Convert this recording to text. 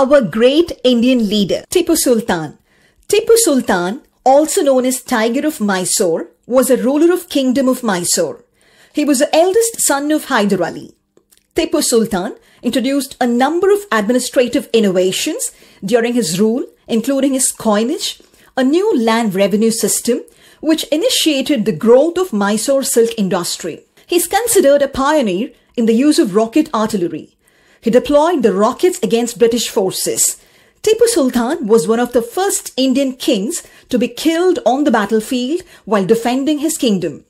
our great Indian leader, Tipu Sultan. Tipu Sultan, also known as Tiger of Mysore, was a ruler of Kingdom of Mysore. He was the eldest son of Hyder Ali. Tipu Sultan introduced a number of administrative innovations during his rule, including his coinage, a new land revenue system, which initiated the growth of Mysore silk industry. He is considered a pioneer in the use of rocket artillery. He deployed the rockets against British forces. Tipu Sultan was one of the first Indian kings to be killed on the battlefield while defending his kingdom.